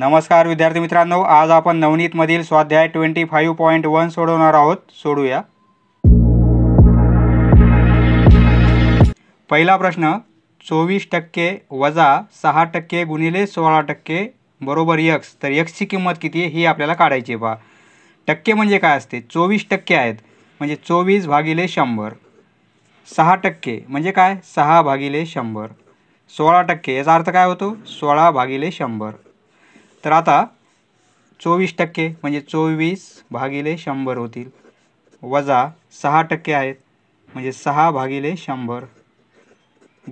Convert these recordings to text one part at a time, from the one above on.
नमस्कार विद्यार्थी मित्रांनो आज आपण नवनीतमधील स्वाध्याय ट्वेंटी फाईव्ह पॉईंट वन सोडवणार आहोत सोडूया पहिला प्रश्न चोवीस टक्के वजा सहा टक्के गुणिले सोळा टक्के बरोबर यक्स तर यक्सची किंमत किती आहे ही आपल्याला काढायची आहे पहा टक्के म्हणजे काय असते चोवीस टक्के आहेत म्हणजे चोवीस भागिले शंभर सहा टक्के म्हणजे काय सहा भागिले शंभर सोळा टक्के याचा अर्थ काय होतो सोळा भागिले शंभर तर आता चोवीस टक्के म्हणजे चोवीस भागिले शंभर होतील वजा सहा टक्के आहेत म्हणजे सहा भागिले शंभर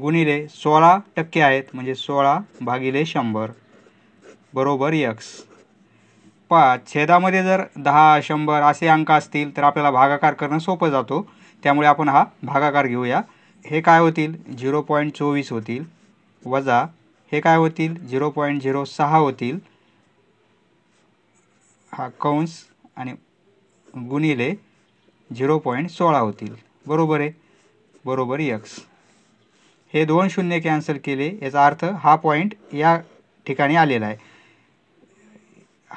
गुणिले सोळा टक्के आहेत म्हणजे सोळा भागिले शंभर बरोबर यक्स पाच छेदामध्ये जर दहा शंभर असे अंक असतील तर आपल्याला भागाकार करणं सोपं जातो त्यामुळे आपण हा भागाकार घेऊया हे काय होतील झिरो पॉईंट चोवीस होतील वजा हे काय होतील झिरो पॉईंट झिरो सहा होतील हा कंस आणि गुणिले झिरो पॉईंट सोळा होतील बरोबर आहे बरोबर यक्स हे दोन शून्य कॅन्सल केले याचा अर्थ हा पॉईंट या ठिकाणी आलेला आहे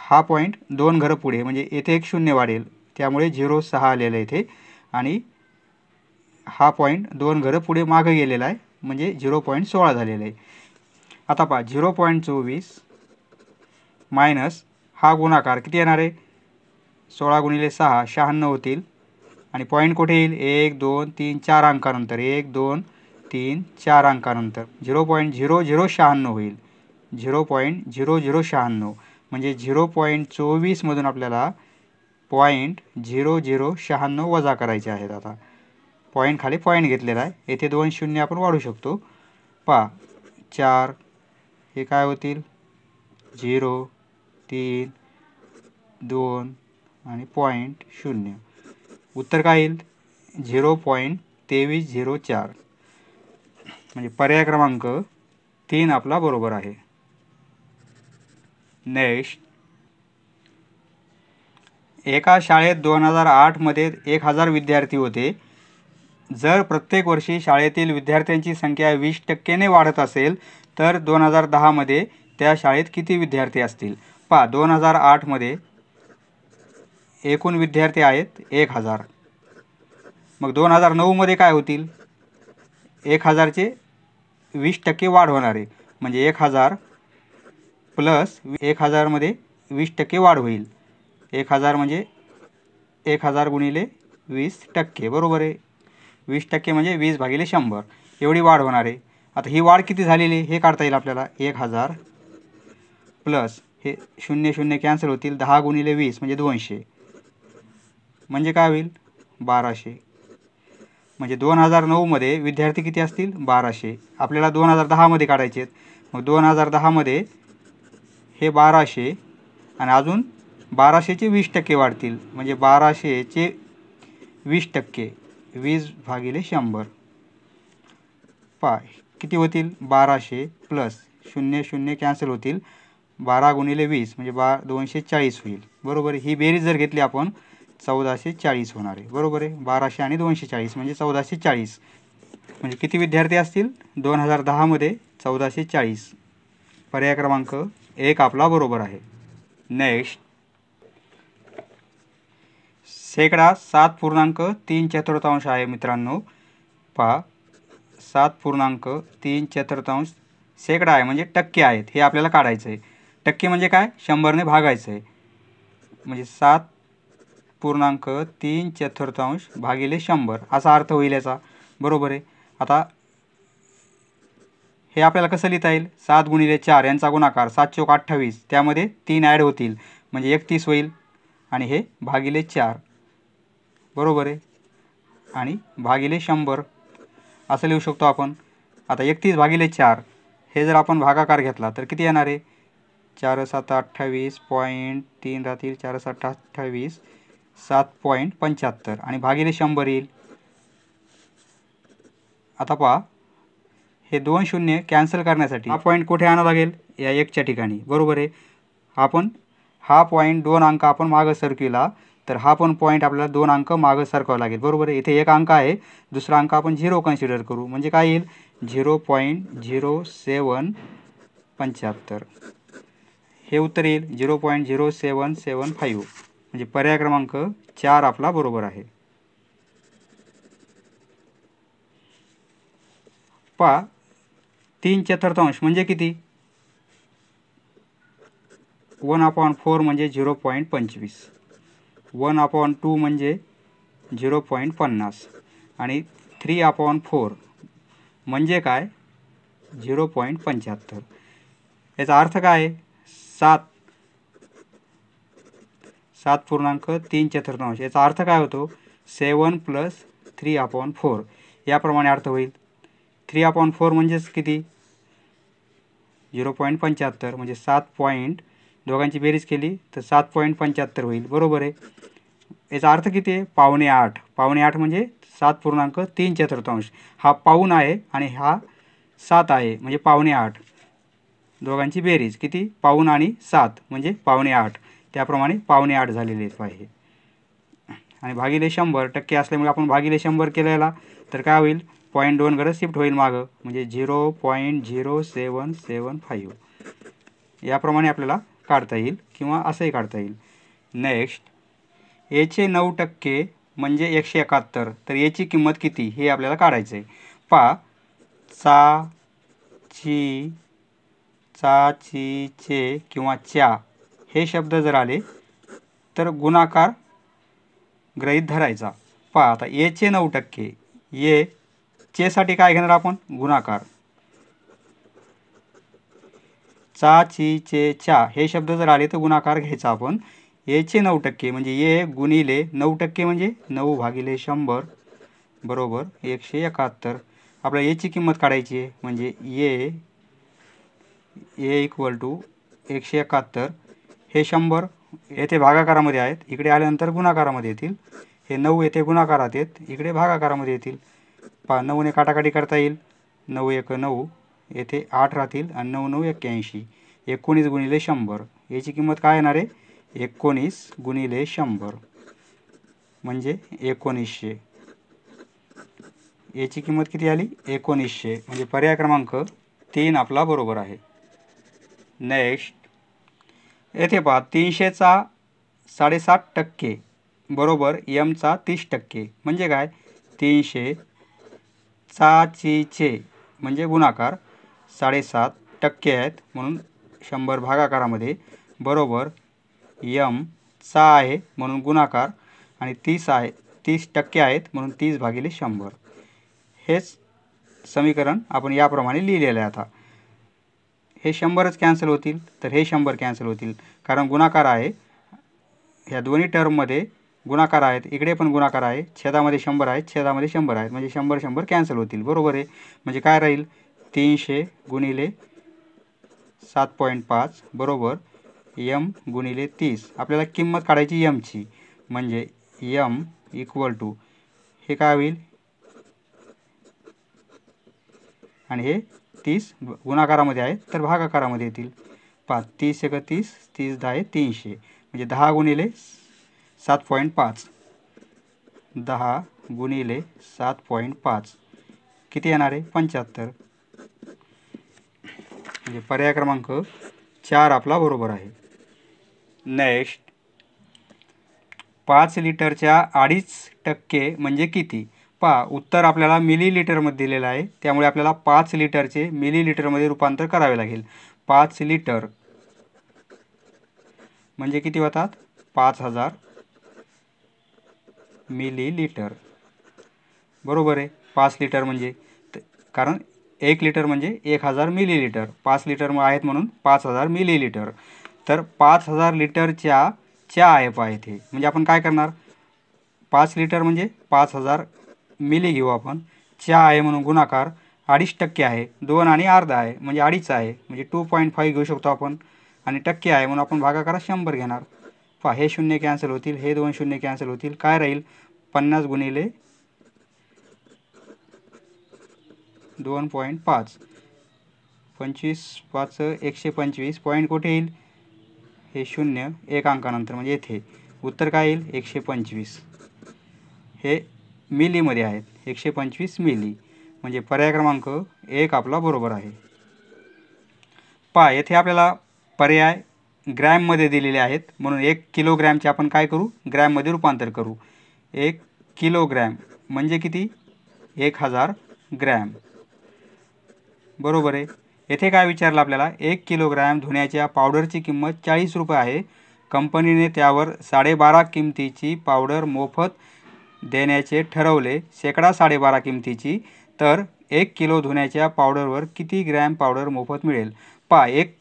हा पॉईंट दोन घरं पुढे म्हणजे येथे एक शून्य वाढेल त्यामुळे झिरो सहा आलेला आहे इथे आणि हा पॉईंट दोन घरं पुढे मागं गेलेला आहे म्हणजे झिरो पॉईंट सोळा झालेला आहे आता पहा झिरो पॉईंट चोवीस मायनस हा गुणाकार किती येणार आहे सोळा गुणिले सहा शहाण्णव होतील आणि पॉईंट कुठे येईल एक दोन तीन चार अंकानंतर एक दोन तीन चार अंकानंतर झिरो पॉईंट झिरो झिरो शहाण्णव होईल झिरो पॉईंट झिरो झिरो शहाण्णव म्हणजे झिरो पॉईंट चोवीसमधून आपल्याला पॉईंट झिरो झिरो शहाण्णव वजा करायचे आहेत आता पॉईंट खाली पॉईंट घेतलेला आहे येथे दोन शून्य आपण वाढू शकतो पा चार हे काय होतील झिरो तीन दोन आणि पॉईंट शून्य उत्तर काय येईल झिरो पॉईंट तेवीस झिरो चार म्हणजे पर्याय क्रमांक तीन आपला बरोबर आहे नेक्स्ट एका शाळेत दोन हजार आठमध्ये एक हजार विद्यार्थी होते जर प्रत्येक वर्षी शाळेतील विद्यार्थ्यांची संख्या वीस टक्क्याने वाढत असेल तर दोन हजार दहामध्ये त्या शाळेत किती विद्यार्थी असतील पहा दोन हजार आठमध्ये एकूण विद्यार्थी आहेत एक हजार मग दोन हजार नऊमध्ये काय होतील एक हजारचे वीस टक्के वाढ होणार आहे म्हणजे एक हजार प्लस एक हजारमध्ये वीस टक्के वाढ होईल एक हजार म्हणजे एक हजार गुणिले वीस टक्के बरोबर आहे वीस टक्के म्हणजे वीस भागिले शंभर एवढी वाढ होणार आहे आता ही वाढ किती झालेली हे काढता येईल आपल्याला एक हजार प्लस हे शून्य शून्य कॅन्सल होतील दहा गुणिले वीस म्हणजे दोनशे म्हणजे काय होईल बाराशे म्हणजे दोन हजार नऊमध्ये विद्यार्थी किती असतील बाराशे आपल्याला दोन हजार दहामध्ये काढायचे आहेत मग दोन हजार दहामध्ये हे बाराशे आणि अजून बाराशेचे वीस टक्के वाढतील म्हणजे बाराशेचे वीस टक्के वीस भागिले शंभर पाय किती होतील बाराशे प्लस शून्य शून्य कॅन्सल होतील बारा गुणिले वीस म्हणजे बा दोनशे चाळीस होईल बरोबर ही बेरीज जर घेतली आपण चौदाशे चाळीस होणार आहे बरोबर आहे बाराशे आणि दोनशे चाळीस म्हणजे चौदाशे चाळीस म्हणजे किती विद्यार्थी असतील दोन हजार दहामध्ये चौदाशे चाळीस पर्याय क्रमांक एक आपला बरोबर आहे नेक्स्ट शेकडा सात पूर्णांक तीन चतुर्थांश आहे मित्रांनो पा सात पूर्णांक तीन चतुर्थांश शेकडा आहे म्हणजे टक्के आहेत हे आपल्याला काढायचं आहे टक्के म्हणजे काय शंभरने भागायचं आहे म्हणजे सात पूर्णांक तीन चतुर्थांश भागिले शंभर असा अर्थ होईल याचा बरोबर आहे आता हे आपल्याला कसं लिहिता येईल सात गुणिले चार यांचा गुणाकार सात चौक अठ्ठावीस त्यामध्ये तीन ॲड होतील म्हणजे एकतीस होईल आणि हे भागिले चार बरोबर आहे आणि भागिले शंभर असं लिहू शकतो आपण आता एकतीस भागिले चार हे जर आपण भागाकार घेतला तर किती येणार आहे चार सात अठ्ठावीस पॉईंट तीन राहतील चार सात अठ्ठावीस सात पॉईंट पंच्याहत्तर आणि भागिले शंभर येईल आता पहा हे दोन शून्य कॅन्सल करण्यासाठी हा पॉईंट कुठे आणावा लागेल या एकच्या ठिकाणी बरोबर आहे आपण हा पॉईंट दोन अंक आपण मागं सरकविला तर हा पण पॉईंट आपल्याला दोन अंक मागं सरकावा लागेल बरोबर आहे इथे एक अंक आहे दुसरा अंक आपण झिरो कन्सिडर करू म्हणजे काय येईल झिरो पॉईंट झिरो सेवन पंच्याहत्तर हे उत्तर येईल zero point zero seven seven five म्हणजे पर्याय क्रमांक चार आपला बरोबर आहे पा तीन चतुर्थांश म्हणजे किती वन अपॉन फोर म्हणजे झिरो पॉईंट पंचवीस वन अपॉन टू म्हणजे झिरो पॉईंट पन्नास आणि थ्री अपॉन फोर म्हणजे काय झिरो पॉईंट पंच्याहत्तर याचा अर्थ काय आहे सात सात पूर्णांक तीन चतुर्थांश याचा अर्थ काय होतो seven plus three upon four याप्रमाणे अर्थ होईल थ्री अपॉन फोर म्हणजेच किती झिरो पॉईंट पंच्याहत्तर म्हणजे सात पॉईंट दोघांची बेरीज केली तर सात पॉईंट पंच्याहत्तर होईल बरोबर आहे याचा अर्थ किती आहे पावणे आठ पावणे आठ म्हणजे सात पूर्णांक तीन चतुर्थांश हा पाऊन आहे आणि हा सात आहे म्हणजे पावणे आठ दोघांची बेरीज किती पाऊण आणि सात म्हणजे पावणे आठ त्याप्रमाणे पावणे आठ झालेले पाहिजे आणि भागिले शंभर टक्के असल्यामुळे आपण भागिले शंभर केलेला तर काय होईल पॉईंट घरं शिफ्ट होईल मागं म्हणजे zero point zero seven seven five याप्रमाणे आपल्याला काढता येईल किंवा असंही काढता येईल नेक्स्ट याचे नऊ टक्के म्हणजे एकशे एकाहत्तर तर याची किंमत किती हे आपल्याला काढायचं आहे पा चा ची चा ची चे किंवा च्या हे शब्द जर आले तर गुणाकार ग्रहित धरायचा पहा आता चे नऊ टक्के ये चेसाठी काय घेणार आपण गुणाकार चा ची चे च्या हे शब्द जर आले तर गुणाकार घ्यायचा आपण चे नऊ टक्के म्हणजे ये गुणिले नऊ टक्के म्हणजे नऊ भागिले शंभर बरोबर एकशे एकाहत्तर आपल्या याची किंमत काढायची आहे म्हणजे ये ए इक्वल टू एकशे एकाहत्तर हे शंभर येथे भागाकारामध्ये आहेत इकडे आल्यानंतर गुणाकारामध्ये येतील हे नऊ येथे गुणाकारात आहेत इकडे भागाकारामध्ये येतील पा नऊने काटाकाटी करता येईल नऊ एक नऊ येथे आठ राहतील आणि नऊ नऊ एक्क्याऐंशी एकोणीस गुणिले शंभर याची किंमत काय येणार आहे एकोणीस गुणिले शंभर म्हणजे एकोणीसशे याची किंमत किती आली एकोणीसशे म्हणजे पर्याय क्रमांक तीन आपला बरोबर आहे नेक्स्ट येथे पहा तीनशेचा साडेसात टक्के बरोबर यमचा तीस टक्के म्हणजे काय तीनशे चाचीचे म्हणजे गुणाकार साडेसात टक्के आहेत म्हणून शंभर भागाकारामध्ये बरोबर यम चा आहे म्हणून गुणाकार आणि तीस आहे तीस टक्के आहेत म्हणून तीस भागिले शंभर हेच समीकरण आपण याप्रमाणे लिहिलेलं आहे आता हे शंभरच कॅन्सल होतील तर हे शंभर कॅन्सल होतील कारण गुणाकार आहे ह्या दोन्ही टर्ममध्ये गुणाकार आहेत इकडे पण गुणाकार आहे छेदामध्ये शंभर आहेत छेदामध्ये शंभर आहेत म्हणजे शंभर शंभर कॅन्सल होतील बरोबर आहे म्हणजे काय राहील तीनशे गुणिले सात पॉईंट पाच बरोबर यम गुणिले तीस आपल्याला किंमत काढायची यमची म्हणजे यम इक्वल टू हे काय होईल आणि हे तीस गुणाकारामध्ये आहे तर भागाकारामध्ये येतील पाच तीस एकतीस तीस दहा आहे तीनशे म्हणजे दहा गुणिले सात पॉईंट पाच दहा गुणिले सात पॉईंट पाच किती येणार आहे पंच्याहत्तर म्हणजे पर्याय क्रमांक चार आपला बरोबर आहे नेक्स्ट पाच लिटरच्या अडीच टक्के म्हणजे किती पहा उत्तर आपल्याला मिली लिटरमध्ये दिलेलं आहे त्यामुळे आपल्याला पाच लिटरचे मिली लिटरमध्ये रूपांतर करावे लागेल पाच लिटर म्हणजे किती होतात पाच हजार मिली लिटर बरोबर आहे पाच लिटर म्हणजे कारण एक लिटर म्हणजे एक हजार मिली लिटर पाच लिटर आहेत म्हणून पाच हजार मिली लिटर तर पाच हजार लिटरच्या च्या आहे पहा इथे म्हणजे आपण काय करणार पाच लिटर म्हणजे पाच हजार मिले घेऊ आपण चहा आहे म्हणून गुणाकार अडीच टक्के आहे दोन आणि अर्धा आहे म्हणजे अडीच आहे म्हणजे टू पॉईंट फाईव्ह घेऊ शकतो आपण आणि टक्के आहे म्हणून आपण भागाकारात शंभर घेणार पहा हे शून्य कॅन्सल होतील हे दोन शून्य कॅन्सल होतील काय राहील पन्नास गुणिले दोन पॉईंट पाच पंचवीस पाच एकशे पंचवीस पॉईंट कुठे येईल हे शून्य एक अंकानंतर म्हणजे येथे उत्तर काय येईल एकशे पंचवीस हे मिलीमध्ये आहेत एकशे पंचवीस मिली म्हणजे पर्याय क्रमांक एक आपला बरोबर आहे पहा येथे आपल्याला पर्याय ग्रॅममध्ये दिलेले आहेत म्हणून एक किलोग्रॅमचे आपण काय करू ग्रॅममध्ये रूपांतर करू एक किलोग्रॅम म्हणजे किती एक हजार ग्रॅम बरोबर आहे येथे काय विचारलं आपल्याला एक किलोग्रॅम धुण्याच्या पावडरची किंमत चाळीस रुपये आहे कंपनीने त्यावर साडेबारा किमतीची पावडर मोफत देण्याचे ठरवले शेकडा साडेबारा किमतीची तर एक किलो धुण्याच्या पावडरवर किती ग्रॅम पावडर मोफत मिळेल पा एक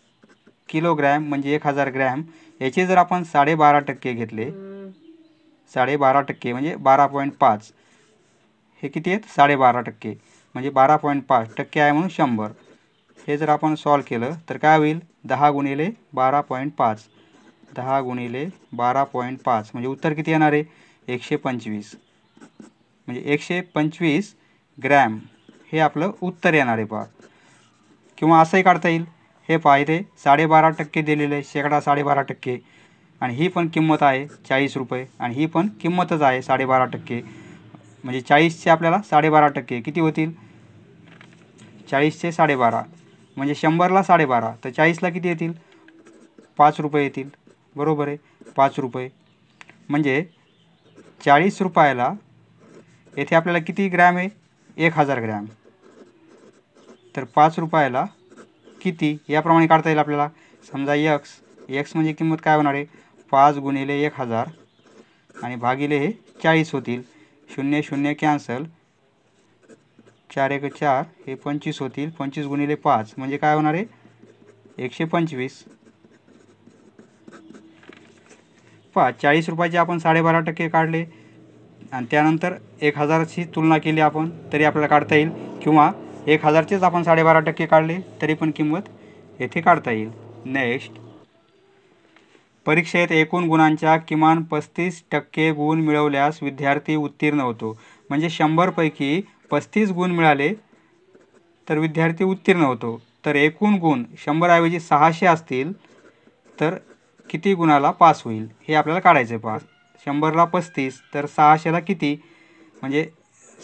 किलो ग्रॅम म्हणजे एक हजार ग्रॅम याचे जर आपण साडेबारा टक्के घेतले साडेबारा टक्के म्हणजे बारा पॉईंट पाच हे किती आहेत साडेबारा टक्के म्हणजे बारा पॉईंट पाच टक्के आहे म्हणून शंभर हे जर आपण सॉल्व केलं तर काय होईल दहा गुणिले बारा पॉईंट पाच दहा गुणिले बारा पॉईंट पाच म्हणजे उत्तर किती येणार आहे एकशे पंचवीस म्हणजे एकशे पंचवीस ग्रॅम हे आपलं उत्तर येणार आहे पहा किंवा असंही काढता येईल हे पहा इथे साडेबारा टक्के दिलेलं आहे शेकडा साडेबारा टक्के आणि ही पण किंमत आहे चाळीस रुपये आणि ही पण किंमतच आहे साडेबारा टक्के म्हणजे चाळीसचे आपल्याला साडेबारा टक्के किती होतील चाळीसचे साडेबारा म्हणजे शंभरला साडेबारा तर चाळीसला किती येतील पाच रुपये येतील बरोबर आहे पाच रुपये म्हणजे चाळीस रुपयाला येथे आपल्याला किती ग्रॅम आहे एक हजार ग्रॅम तर पाच रुपयाला किती याप्रमाणे काढता येईल आपल्याला समजा यक्स यक्स म्हणजे किंमत काय होणार आहे पाच गुणिले एक हजार आणि भागिले हे चाळीस होतील शून्य शून्य कॅन्सल चार एक चार हे पंचवीस होतील पंचवीस गुणिले पाच म्हणजे काय होणार आहे एकशे पंचवीस पाच चाळीस रुपयाचे आपण साडेबारा टक्के काढले आणि त्यानंतर एक हजारची तुलना केली आपण तरी आपल्याला काढता येईल किंवा एक हजारचेच आपण साडेबारा टक्के काढले तरी पण किंमत येथे काढता येईल नेक्स्ट परीक्षेत एकूण गुणांच्या किमान पस्तीस टक्के गुण मिळवल्यास विद्यार्थी उत्तीर्ण होतो म्हणजे शंभरपैकी पस्तीस गुण मिळाले तर विद्यार्थी उत्तीर्ण होतो तर एकूण गुण शंभरऐवजी सहाशे असतील तर किती गुणाला पास होईल हे आपल्याला काढायचे पास शंभरला पस्तीस तर सहाशेला किती म्हणजे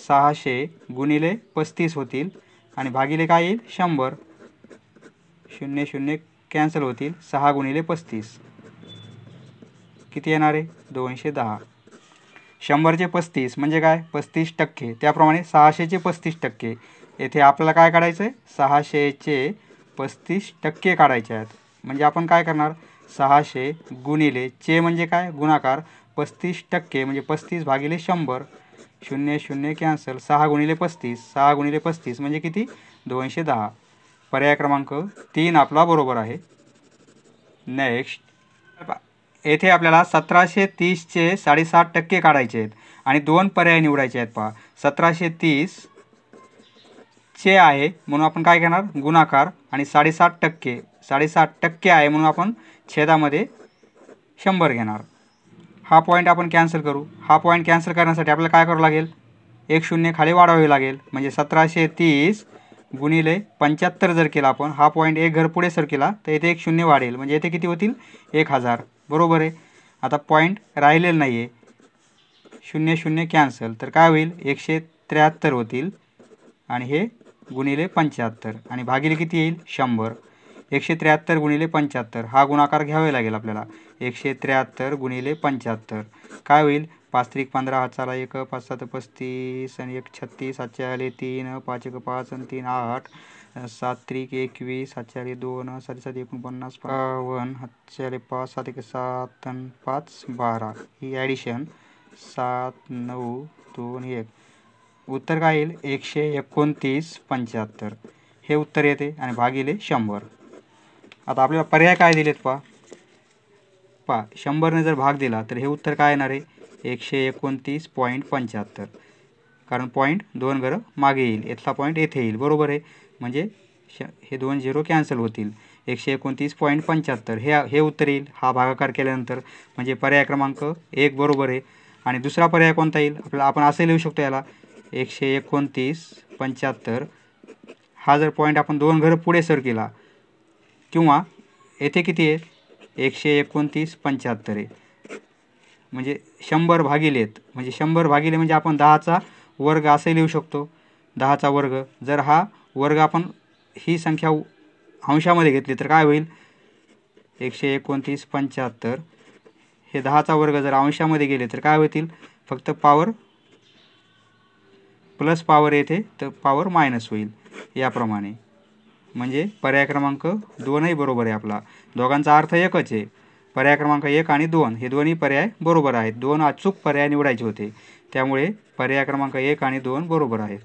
सहाशे गुणिले पस्तीस होतील आणि भागिले काय येईल शंभर शून्य शून्य कॅन्सल होतील सहा गुणिले पस्तीस किती येणार आहे दोनशे दहा शंभरचे पस्तीस म्हणजे काय पस्तीस टक्के त्याप्रमाणे सहाशेचे पस्तीस टक्के येथे आपल्याला काय काढायचं आहे सहाशेचे पस्तीस टक्के काढायचे आहेत म्हणजे आपण काय करणार सहाशे गुणिले चे म्हणजे काय गुणाकार पस्तीस टक्के म्हणजे पस्तीस भागिले शंभर शून्य शून्य कॅन्सल सहा गुणिले पस्तीस सहा गुणिले पस्तीस म्हणजे किती दोनशे दहा पर्याय क्रमांक तीन आपला बरोबर आहे नेक्स्ट येथे आपल्याला सतराशे तीसचे साडेसात टक्के काढायचे आहेत आणि दोन पर्याय निवडायचे आहेत पहा सतराशे तीस चे आहे म्हणून आपण काय घेणार गुणाकार आणि साडेसात टक्के साडेसात टक्के आहे म्हणून आपण छेदामध्ये शंभर घेणार हा पॉईंट आपण कॅन्सल करू हा पॉईंट कॅन्सल करण्यासाठी आपल्याला काय करावं लागेल एक शून्य खाली वाढवावे लागेल म्हणजे सतराशे तीस गुणिले पंच्याहत्तर जर केला आपण हा पॉईंट एक घर पुढे सर केला तर येथे एक शून्य वाढेल म्हणजे येथे किती होतील एक हजार बरोबर आहे आता पॉईंट राहिलेला नाही आहे शून्य शून्य कॅन्सल तर काय होईल एकशे त्र्याहत्तर होतील आणि हे गुणिले पंच्याहत्तर आणि भागिले किती येईल शंभर एकशे त्र्याहत्तर गुणिले पंच्याहत्तर हा गुणाकार घ्यावा लागेल आपल्याला एकशे त्र्याहत्तर गुणिले पंच्याहत्तर काय होईल पाच त्रिक पंधरा चाला एक पाच सात पस्तीस आणि एक छत्तीस सातशे आले तीन पाच एक पाच आणि तीन आठ सात त्रिक एकवीस सातशे आले दोन सात सात एकोणपन्नास बावन्न हातशे आले पाच सात एक सात पाच बारा ही ॲडिशन सात नऊ दोन एक उत्तर काय येईल एकशे एकोणतीस पंच्याहत्तर हे उत्तर येते आणि भागिले शंभर आता आपल्याला पर्याय काय दिलेत पहा पहा शंभरने जर भाग दिला तर हे उत्तर काय येणार आहे एकशे एकोणतीस पॉईंट पंच्याहत्तर कारण पॉईंट दोन घरं मागे येईल इथला पॉईंट येथे येईल बरोबर आहे म्हणजे श हे दोन झिरो कॅन्सल होतील एकशे एकोणतीस पॉईंट पंच्याहत्तर हे हे उत्तर येईल हा भागाकार केल्यानंतर म्हणजे पर्याय क्रमांक एक बरोबर आहे आणि दुसरा पर्याय कोणता येईल आपल्याला आपण असं लिहू शकतो याला एकशे एकोणतीस पंच्याहत्तर हा जर पॉईंट आपण दोन घरं पुढे सर केला किंवा येथे किती आहेत एकशे एकोणतीस पंच्याहत्तर आहे म्हणजे शंभर भागिले आहेत म्हणजे शंभर भागिले म्हणजे आपण दहाचा वर्ग असे लिहू शकतो दहाचा वर्ग जर हा वर्ग आपण ही संख्या अंशामध्ये घेतली तर काय होईल एकशे एकोणतीस पंच्याहत्तर हे दहाचा वर्ग जर अंशामध्ये गेले तर काय होतील फक्त पावर प्लस पावर येते तर पावर मायनस होईल याप्रमाणे म्हणजे पर्याय क्रमांक दोनही बरोबर आहे आपला दोघांचा अर्थ एकच आहे पर्याय क्रमांक एक आणि दोन हे दोन्ही पर्याय बरोबर आहेत दोन अचूक पर्याय निवडायचे होते त्यामुळे पर्याय क्रमांक एक आणि दोन बरोबर आहे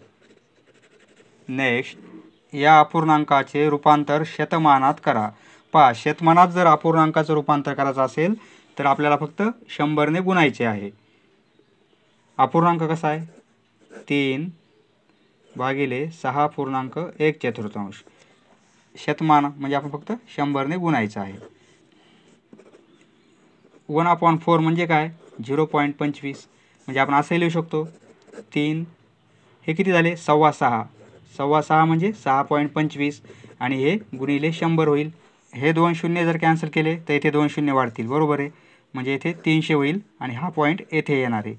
नेक्स्ट या अपूर्णांकाचे रूपांतर शतमानात करा पहा शतमानात जर अपूर्णांकाचं रूपांतर करायचं असेल तर आपल्याला फक्त शंभरने गुणायचे आहे अपूर्णांक कसा आहे तीन भागिले सहा पूर्णांक एक चतुर्थांश शतमान म्हणजे आपण फक्त शंभरने गुणायचं आहे वन अपॉन फोर म्हणजे काय झिरो पॉईंट पंचवीस म्हणजे आपण असंही लिहू शकतो तीन हे किती झाले सव्वा सहा सव्वा सहा म्हणजे सहा पॉईंट पंचवीस आणि हे गुणिले शंभर होईल हे दोन शून्य जर कॅन्सल केले तर येथे दोन शून्य वाढतील बरोबर आहे म्हणजे येथे तीनशे होईल आणि हा पॉईंट येथे येणार आहे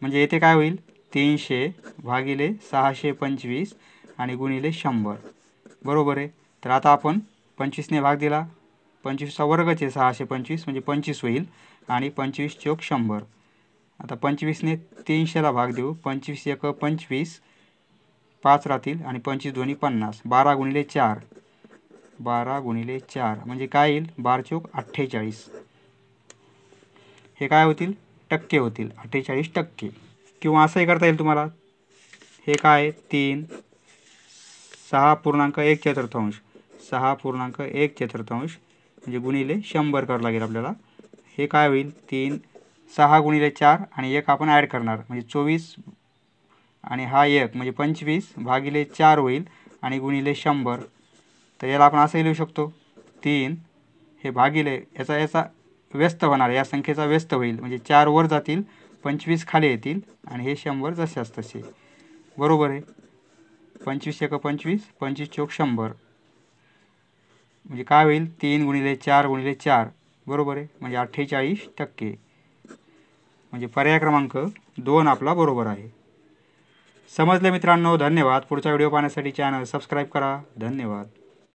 म्हणजे येथे काय होईल तीनशे भागिले सहाशे पंचवीस आणि गुणिले शंभर बरोबर आहे तर आता आपण पंचवीसने भाग दिला पंचवीसचा वर्गचे सहाशे पंचवीस म्हणजे पंचवीस होईल आणि पंचवीस चोक शंभर आता पंचवीसने तीनशेला भाग देऊ पंचवीस एक पंचवीस पाच राहतील आणि पंचवीस दोन्ही पन्नास बारा गुणिले चार बारा गुणिले चार म्हणजे काय येईल बार चोक अठ्ठेचाळीस हे काय होतील टक्के होतील अठ्ठेचाळीस टक्के किंवा असंही करता येईल तुम्हाला हे काय तीन सहा पूर्णांक एक चतुर्थांश सहा पूर्णांक एक चतुर्थांश म्हणजे गुणिले शंभर करावं लागेल आपल्याला हे काय होईल तीन सहा गुणिले चार आणि एक आपण ॲड करणार म्हणजे चोवीस आणि हा एक म्हणजे पंचवीस भागिले चार होईल आणि गुणिले शंभर तर याला आपण असंही लिहू शकतो तीन हे भागिले याचा याचा व्यस्त होणार या संख्येचा व्यस्त होईल म्हणजे चार वर जातील पंचवीस खाली येतील आणि हे शंभर जसे तसे बरोबर आहे पंचवीस एक पंचवीस पंचवीस चौक शंभर म्हणजे काय होईल तीन गुणिले चार गुणिले चार बरोबर आहे म्हणजे अठ्ठेचाळीस टक्के म्हणजे पर्याय क्रमांक दोन आपला बरोबर आहे समजले मित्रांनो धन्यवाद पुढचा व्हिडिओ पाहण्यासाठी चॅनल सबस्क्राईब करा धन्यवाद